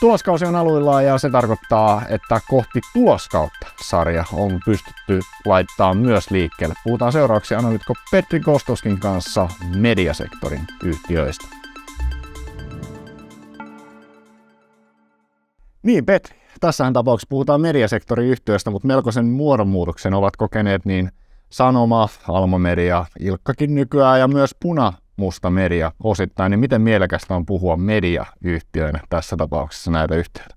Tuloskausi on aluillaan ja se tarkoittaa, että kohti tuloskautta sarja on pystytty laittaa myös liikkeelle. Puhutaan seuraavaksi analytikko Petri Kostoskin kanssa mediasektorin yhtiöistä. Niin Petri, tässähän tapauksessa puhutaan mediasektorin yhtiöistä, mutta melkoisen muodonmuutoksen ovat kokeneet niin Sanoma, Alma Media, Ilkkakin nykyään ja myös Puna musta media osittain, niin miten mielekästä on puhua mediayhtiöinä tässä tapauksessa näitä yhtiöitä?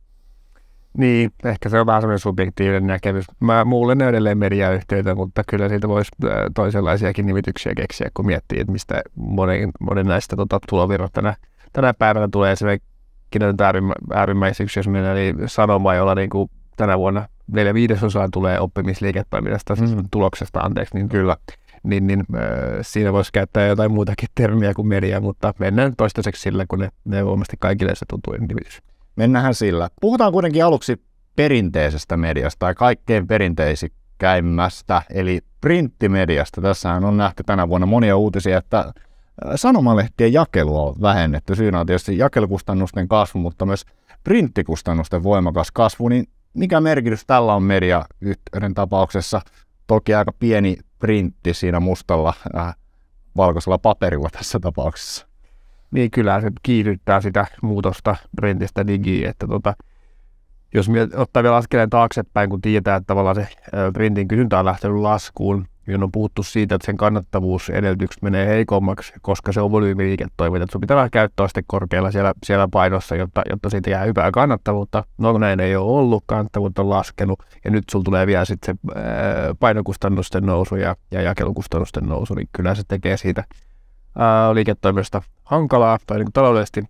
Niin, ehkä se on vähän semmoinen subjektiivinen näkemys. Mä muulle ne edelleen mediayhtiöitä, mutta kyllä siitä voisi äh, toisenlaisiakin nimityksiä keksiä, kun miettii, että mistä monen, monen näistä tota, tulovirrat tänä, tänä päivänä tulee esimerkiksi nyt äärimmä, äärimmäiseksi, jos sanoma, jolla niin kuin tänä vuonna neljä viidesosaa tulee oppimisliiketoiminnasta siis mm. tuloksesta, anteeksi, niin kyllä niin, niin äh, siinä voisi käyttää jotain muutakin termiä kuin media, mutta mennään toistaiseksi sillä, kun ne, ne on kaikille se tuntuu nimitys. Mennään sillä. Puhutaan kuitenkin aluksi perinteisestä mediasta tai kaikkein perinteisikäimmästä, eli printtimediasta. Tässähän on nähty tänä vuonna monia uutisia, että äh, sanomalehtien jakelu on vähennetty. Syynä on tietysti jakelukustannusten kasvu, mutta myös printtikustannusten voimakas kasvu. Niin mikä merkitys tällä on mediayhtiöiden tapauksessa? Toki aika pieni printti siinä mustalla äh, valkoisella paperilla tässä tapauksessa. Niin kyllä se kiihdyttää sitä muutosta printistä digiin, että tota, jos ottaa vielä askeleen taaksepäin, kun tietää, että tavallaan se äh, printin kysyntä on lähtenyt laskuun, Minun on puhuttu siitä, että sen kannattavuusedellytykset menee heikommaksi, koska se on volyymiliiketoiminta. Sinun pitää olla käyttöaste korkealla siellä, siellä painossa, jotta, jotta siitä jää hyvää kannattavuutta. No näin ei ole ollut, kannattavuutta on laskenut ja nyt sulla tulee vielä sitten se ää, painokustannusten nousu ja, ja jakelukustannusten nousu, niin kyllä se tekee siitä ää, liiketoiminnasta hankalaa tai niin taloudellisesti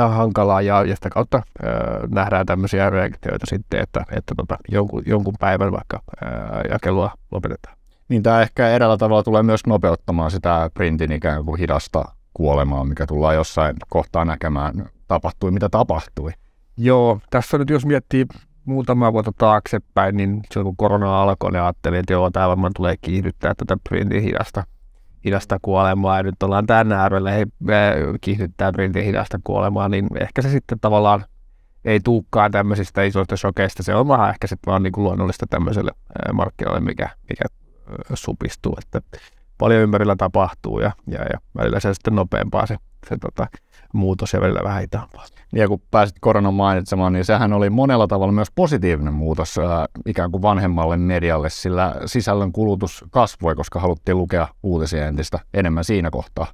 hankalaa ja, ja sitä kautta ö, nähdään tämmöisiä reaktioita sitten, että, että tota, jonkun, jonkun päivän vaikka ö, jakelua lopetetaan. Niin tämä ehkä eräällä tavalla tulee myös nopeuttamaan sitä printin ikään kuin hidasta kuolemaa, mikä tullaan jossain kohtaa näkemään, tapahtui mitä tapahtui. Joo, tässä nyt jos miettii muutama vuotta taaksepäin, niin silloin kun korona alkoi, niin ajattelin, että joo, tämä varmaan tulee kiihdyttää tätä printin hidasta hidasta kuolemaa ja nyt ollaan tämän äärellä he, he kiihdyttää printin hidasta kuolemaa, niin ehkä se sitten tavallaan ei tuukkaan tämmöisistä isoista shokeista. Se on vähän ehkä sitten vaan niin kuin luonnollista tämmöiselle markkinoille, mikä, mikä supistuu. Että paljon ympärillä tapahtuu ja, ja, ja välillä se sitten nopeampaa se, se tota, muutos ja välillä vähän hitaampaa. Niin ja kun pääsit koronan mainitsemaan, niin sehän oli monella tavalla myös positiivinen muutos äh, ikään kuin vanhemmalle medialle, sillä sisällön kulutus kasvoi, koska haluttiin lukea uutisia entistä enemmän siinä kohtaa.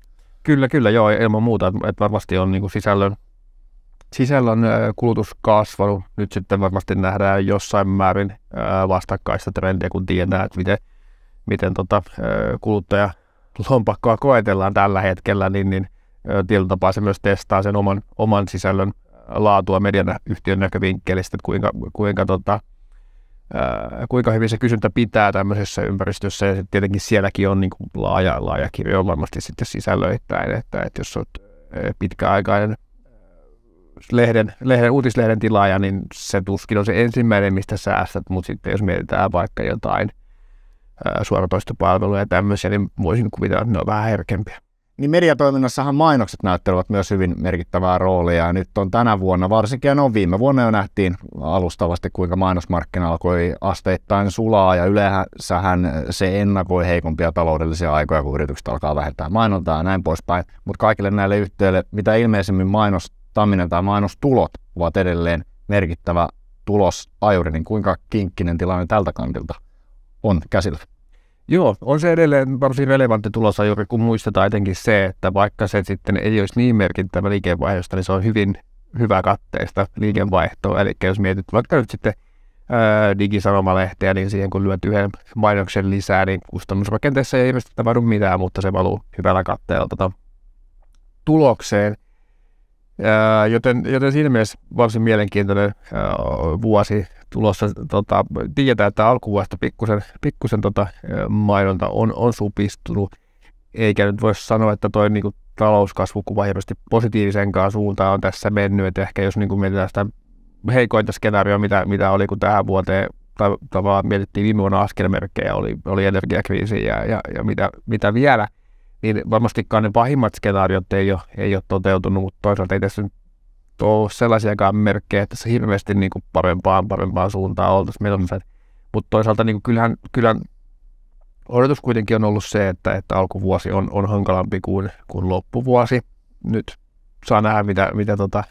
Kyllä, kyllä, joo, ilman muuta, että et varmasti on niin kuin sisällön, sisällön kulutus kasvanut. Nyt sitten varmasti nähdään jossain määrin vastakkaista trendiä, kun tietää, että miten miten tota, kuluttaja lompakkoa koetellaan tällä hetkellä, niin, niin tietyllä tapaa se myös testaa sen oman, oman sisällön laatua median yhtiön näkövinkkelistä, että kuinka, kuinka, tota, kuinka hyvin se kysyntä pitää tämmöisessä ympäristössä. Ja tietenkin sielläkin on niin kuin laaja, laaja kirjo varmasti sitten sisällöittäin, että, että jos olet pitkäaikainen lehden, lehden, uutislehden tilaaja, niin se tuskin on se ensimmäinen, mistä säästät, mutta sitten jos mietitään vaikka jotain suoratoistopalveluja ja tämmöisiä, niin voisin kuvitella, että ne on vähän herkempiä. Niin mediatoiminnassahan mainokset näyttelevät myös hyvin merkittävää roolia ja nyt on tänä vuonna, varsinkin ja no viime vuonna jo nähtiin alustavasti, kuinka mainosmarkkina alkoi asteittain sulaa ja yleensähän se ennakoi heikompia taloudellisia aikoja, kun yritykset alkaa vähentää mainontaa ja näin poispäin. Mutta kaikille näille yhtiöille, mitä ilmeisemmin mainostaminen tai mainostulot ovat edelleen merkittävä tulos ajuri, niin kuinka kinkkinen tilanne tältä kantilta on käsillä. Joo, on se edelleen varsin relevantti tulossa juuri, kun muistetaan etenkin se, että vaikka se sitten ei olisi niin merkittävä liikevaihdosta, niin se on hyvin hyvä katteista liikevaihtoa. Eli jos mietit vaikka nyt sitten ää, digisanomalehteä, niin siihen kun lyöt yhden mainoksen lisää, niin kustannusrakenteessa ei hirveästi tapahdu mitään, mutta se valuu hyvällä katteella tota, tulokseen. Ää, joten, joten siinä mielessä varsin mielenkiintoinen ää, vuosi tulossa, tota, tietää, että alkuvuodesta pikkusen, pikkusen tota, mainonta on, on supistunut, eikä nyt voi sanoa, että tuo niin kuin, talouskasvukuva hirveästi positiivisenkaan suuntaan on tässä mennyt, Et ehkä jos niin kuin, mietitään sitä heikointa skenaarioa, mitä, mitä oli kun tähän vuoteen, tai tavallaan mietittiin viime vuonna askelmerkkejä, oli, oli energiakriisi ja, ja, ja mitä, mitä vielä, niin varmastikaan ne pahimmat skenaariot ei ole, ei ole toteutunut, mutta toisaalta ei tässä nyt ole sellaisiakaan merkkejä, että se hirveästi niin kuin parempaan, parempaan suuntaan oltaisiin Mm. Mutta toisaalta niin kuin kyllähän, kyllähän odotus kuitenkin on ollut se, että, että alkuvuosi on, on hankalampi kuin, kuin loppuvuosi. Nyt saa nähdä, mitä, mitä tota,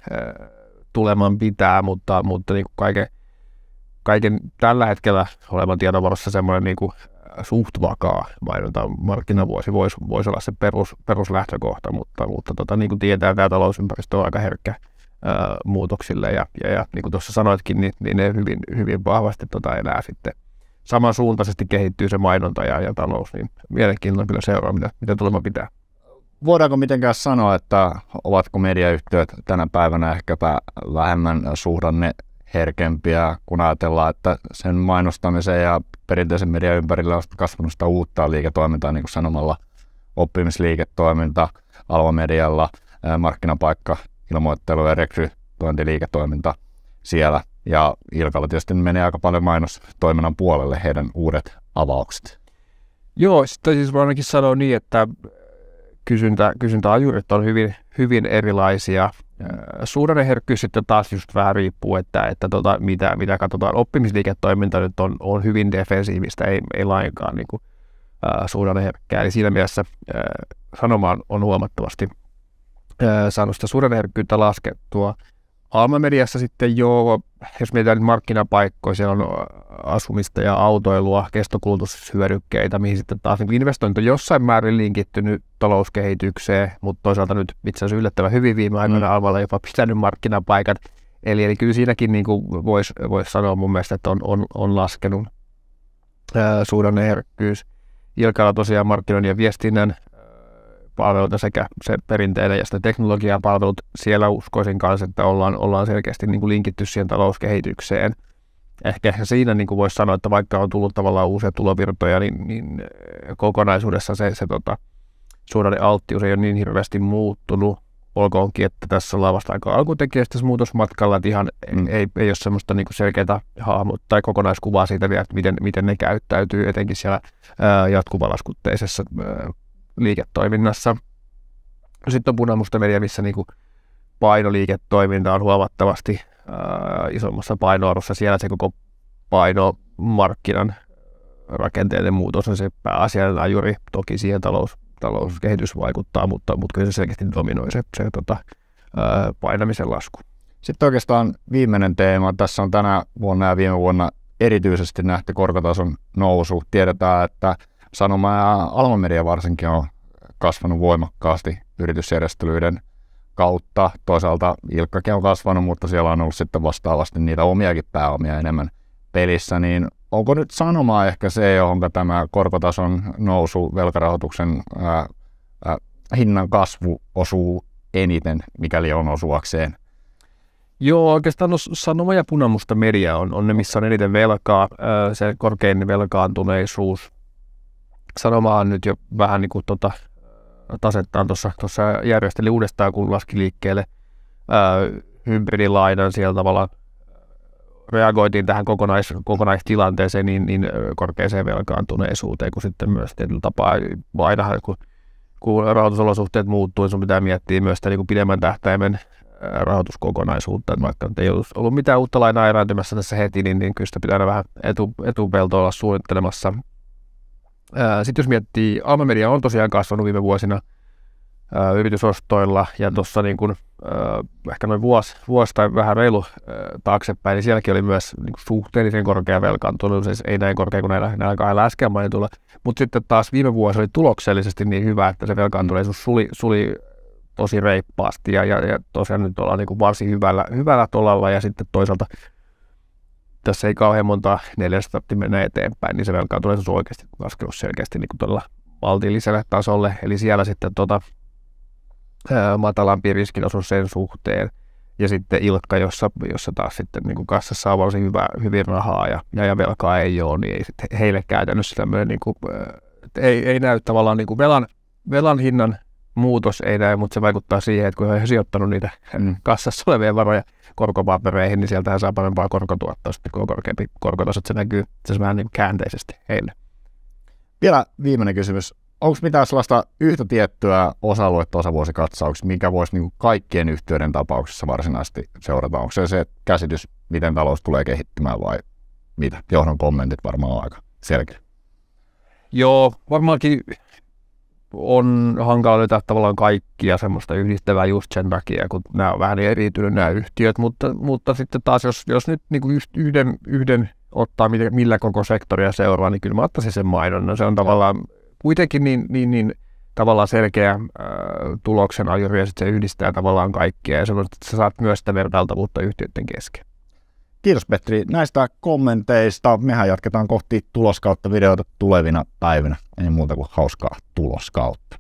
tuleman pitää, mutta, mutta niin kuin kaiken, kaiken tällä hetkellä olevan tiedon varassa semmoinen niin kuin suht vakaa mainonta markkinavuosi voisi voisi olla se perus, peruslähtökohta, mutta, mutta tota, niin kuin tietää, tämä talousympäristö on aika herkkä, ää, muutoksille. Ja, ja, ja niin kuin tuossa sanoitkin, niin, niin ne hyvin, hyvin vahvasti tota elää sitten samansuuntaisesti kehittyy se mainonta ja, ja talous, niin mielenkiintoinen kyllä seuraa, mitä, mitä tulema pitää. Voidaanko mitenkään sanoa, että ovatko mediayhtiöt tänä päivänä ehkäpä vähemmän suhdanne herkempiä, kun ajatellaan, että sen mainostamisen ja perinteisen median ympärillä on kasvanut sitä uutta liiketoimintaa, niin kuin sanomalla oppimisliiketoiminta, alvamedialla, markkinapaikka ilmoittelu ja rekrytointiliiketoiminta siellä. Ja Ilkalla tietysti menee aika paljon mainostoiminnan puolelle heidän uudet avaukset. Joo, sitten siis voin ainakin sanoa niin, että äh, kysyntä, kysyntäajurit on hyvin, hyvin erilaisia. Äh, suhdanneherkkyys sitten taas just vähän riippuu, että, että tota, mitä, mitä katsotaan. Oppimisliiketoiminta nyt on, on hyvin defensiivistä, ei, ei lainkaan niin kuin, äh, suhdanneherkkää. Eli siinä mielessä äh, sanomaan on huomattavasti saanut sitä sudenherkkyyttä laskettua. Alma-mediassa sitten joo, jos mietitään nyt markkinapaikkoja, siellä on asumista ja autoilua, kestokulutushyödykkeitä, mihin sitten taas niinku investointi on jossain määrin linkittynyt talouskehitykseen, mutta toisaalta nyt itse asiassa yllättävän hyvin viime mm. aikoina mm. Almalla jopa pitänyt markkinapaikat. Eli, eli kyllä siinäkin niin voisi vois sanoa mun mielestä, että on, on, on laskenut suhdanneherkkyys. Ilkalla tosiaan markkinoinnin ja viestinnän palveluita sekä se perinteinen ja sitten teknologian palvelut. Siellä uskoisin kanssa, että ollaan, ollaan selkeästi niin kuin linkitty siihen talouskehitykseen. Ehkä siinä niin kuin voisi sanoa, että vaikka on tullut tavallaan uusia tulovirtoja, niin, niin eh, kokonaisuudessa se, se tota, suhdanne alttius ei ole niin hirveästi muuttunut. Olkoonkin, että tässä ollaan vasta aika alkutekijöistä muutosmatkalla, että ihan mm. ei, ei ole semmoista niin selkeää hahmoa tai kokonaiskuvaa siitä vielä, että miten, miten ne käyttäytyy, etenkin siellä ää, jatkuvalaskutteiset liiketoiminnassa. Sitten on punamusta media, missä niin kuin painoliiketoiminta on huomattavasti ää, isommassa painoarvossa. Siellä se koko painomarkkinan rakenteiden muutos on se pääasiallinen ajuri. Toki siihen talous, talouskehitys vaikuttaa, mutta, mutta kyllä se selkeästi dominoi se, se tota, ää, painamisen lasku. Sitten oikeastaan viimeinen teema. Tässä on tänä vuonna ja viime vuonna erityisesti nähty korkotason nousu. Tiedetään, että sanoma ja Alma varsinkin on kasvanut voimakkaasti yritysjärjestelyiden kautta. Toisaalta Ilkkakin on kasvanut, mutta siellä on ollut sitten vastaavasti niitä omiakin pääomia enemmän pelissä, niin onko nyt sanomaa ehkä se, johon tämä korkotason nousu, velkarahoituksen ää, ää, hinnan kasvu osuu eniten, mikäli on osuakseen? Joo, oikeastaan no, sanoma ja punamusta media on, on ne, missä on eniten velkaa. Se korkein velkaantuneisuus sanomaan nyt jo vähän niin kuin tuota, tasettaan tuossa, tuossa järjestelin uudestaan, kun laski liikkeelle ää, hybridilainan siellä tavalla reagoitiin tähän kokonais, kokonaistilanteeseen niin, niin korkeaseen velkaantuneisuuteen kuin sitten myös tietyllä tapaa aina, kun, kun rahoitusolosuhteet muuttuu, niin sun pitää miettiä myös sitä niin kuin pidemmän tähtäimen rahoituskokonaisuutta, että vaikka nyt ei ollut mitään uutta lainaa erääntymässä tässä heti, niin, niin kyllä sitä pitää aina vähän etu, etupeltoa olla suunnittelemassa sitten jos miettii, Alma-media on tosiaan kasvanut viime vuosina ää, yritysostoilla ja mm. tuossa niin kuin, ää, ehkä noin vuosi, vuosi tai vähän reilu ää, taaksepäin, niin sielläkin oli myös niin kuin suhteellisen korkea velkaantunut, siis ei näin korkea kuin näillä, näillä kahdella äsken mainitulla, mutta sitten taas viime vuosi oli tuloksellisesti niin hyvä, että se velkaantuneisuus suli, suli tosi reippaasti ja, ja, ja tosiaan nyt ollaan niin kuin varsin hyvällä, hyvällä tolalla ja sitten toisaalta tässä ei kauhean monta neljästä tartti mennä eteenpäin, niin se velkaantuneisuus on oikeasti laskenut selkeästi niin kuin todella maltilliselle tasolle. Eli siellä sitten tota, ää, matalampi osuus sen suhteen. Ja sitten Ilkka, jossa, jossa taas sitten niin kuin kassassa on varsin hyvä, hyvin rahaa ja, ja, ja velkaa ei ole, niin ei sitten heille käytännössä tämmöinen, niin kuin, ei, ei näy tavallaan niin kuin velan, velan hinnan muutos ei näy, mutta se vaikuttaa siihen, että kun he on sijoittanut niitä mm. kassassa olevia varoja korkopapereihin, niin sieltähän saa parempaa korkotuottoa sitten, kun on korkeampi korkotaso, Se näkyy se siis vähän niin käänteisesti heille. Vielä viimeinen kysymys. Onko mitään sellaista yhtä tiettyä osa-aluetta osavuosikatsauksessa, mikä voisi niin kaikkien yhtiöiden tapauksessa varsinaisesti seurata? Onko se se käsitys, miten talous tulee kehittymään vai mitä? Johdon kommentit varmaan aika selkeä. Joo, varmaankin on hankala löytää tavallaan kaikkia semmoista yhdistävää just sen takia, kun nämä on vähän eriytynyt nämä yhtiöt, mutta, mutta sitten taas jos, jos nyt niin kuin yhden, yhden ottaa, millä, koko sektoria seuraa, niin kyllä mä ottaisin sen mainonnan. No se on tavallaan kuitenkin niin, niin, niin tavallaan selkeä äh, tuloksen ajuri ja sitten se yhdistää tavallaan kaikkia ja se, että sä saat myös sitä vertailtavuutta yhtiöiden kesken. Kiitos Petri näistä kommenteista. Mehän jatketaan kohti tuloskautta videoita tulevina päivinä. Ei muuta kuin hauskaa tuloskautta.